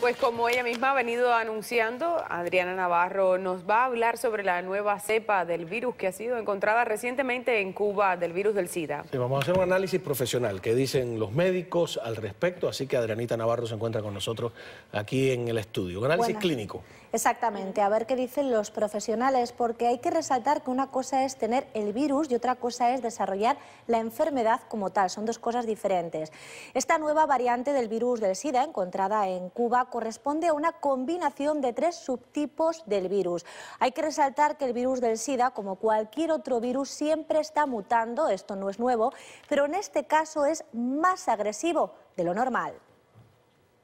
Pues como ella misma ha venido anunciando, Adriana Navarro nos va a hablar sobre la nueva cepa del virus que ha sido encontrada recientemente en Cuba, del virus del SIDA. vamos a hacer un análisis profesional, que dicen los médicos al respecto, así que Adrianita Navarro se encuentra con nosotros aquí en el estudio. análisis clínico. Exactamente, a ver qué dicen los profesionales, porque hay que resaltar que una cosa es tener el virus y otra cosa es desarrollar la enfermedad como tal, son dos cosas diferentes. Esta nueva variante del virus del SIDA encontrada en Cuba corresponde a una combinación de tres subtipos del virus. Hay que resaltar que el virus del SIDA, como cualquier otro virus, siempre está mutando, esto no es nuevo, pero en este caso es más agresivo de lo normal.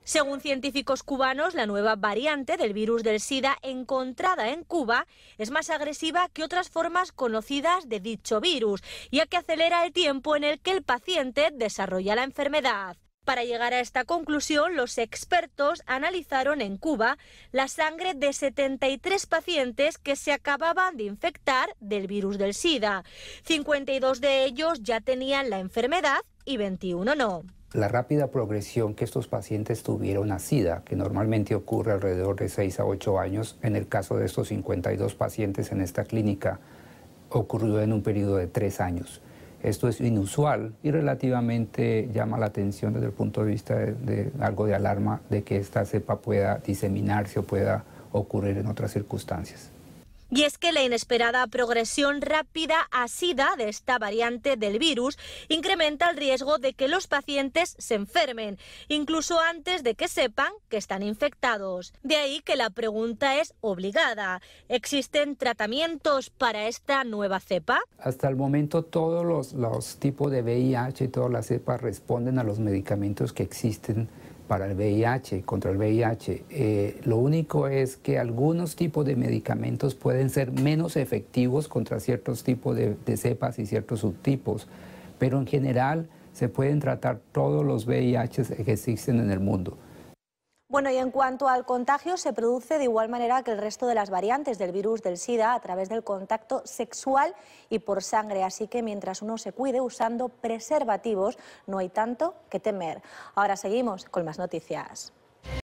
Según científicos cubanos, la nueva variante del virus del SIDA encontrada en Cuba es más agresiva que otras formas conocidas de dicho virus, ya que acelera el tiempo en el que el paciente desarrolla la enfermedad. Para llegar a esta conclusión, los expertos analizaron en Cuba la sangre de 73 pacientes que se acababan de infectar del virus del SIDA. 52 de ellos ya tenían la enfermedad y 21 no. La rápida progresión que estos pacientes tuvieron a SIDA, que normalmente ocurre alrededor de 6 a 8 años, en el caso de estos 52 pacientes en esta clínica, ocurrió en un periodo de 3 años. Esto es inusual y relativamente llama la atención desde el punto de vista de, algo de alarma de que esta cepa pueda diseminarse o pueda ocurrir en otras circunstancias. Y es que la inesperada progresión rápida a SIDA de esta variante del virus incrementa el riesgo de que los pacientes se enfermen, incluso antes de que sepan que están infectados. De ahí que la pregunta es obligada. ¿Existen tratamientos para esta nueva cepa? Hasta el momento todos los, tipos de VIH y todas las cepas responden a los medicamentos que existen para el VIH, contra el VIH. Eh, lo único es que algunos tipos de medicamentos pueden ser menos efectivos contra ciertos tipos de, de cepas y ciertos subtipos, pero en general se pueden tratar todos los VIH que existen en el mundo. Bueno, y en cuanto al contagio, se produce de igual manera que el resto de las variantes del virus del SIDA a través del contacto sexual y por sangre. Así que mientras uno se cuide usando preservativos, no hay tanto que temer. Ahora seguimos con más noticias.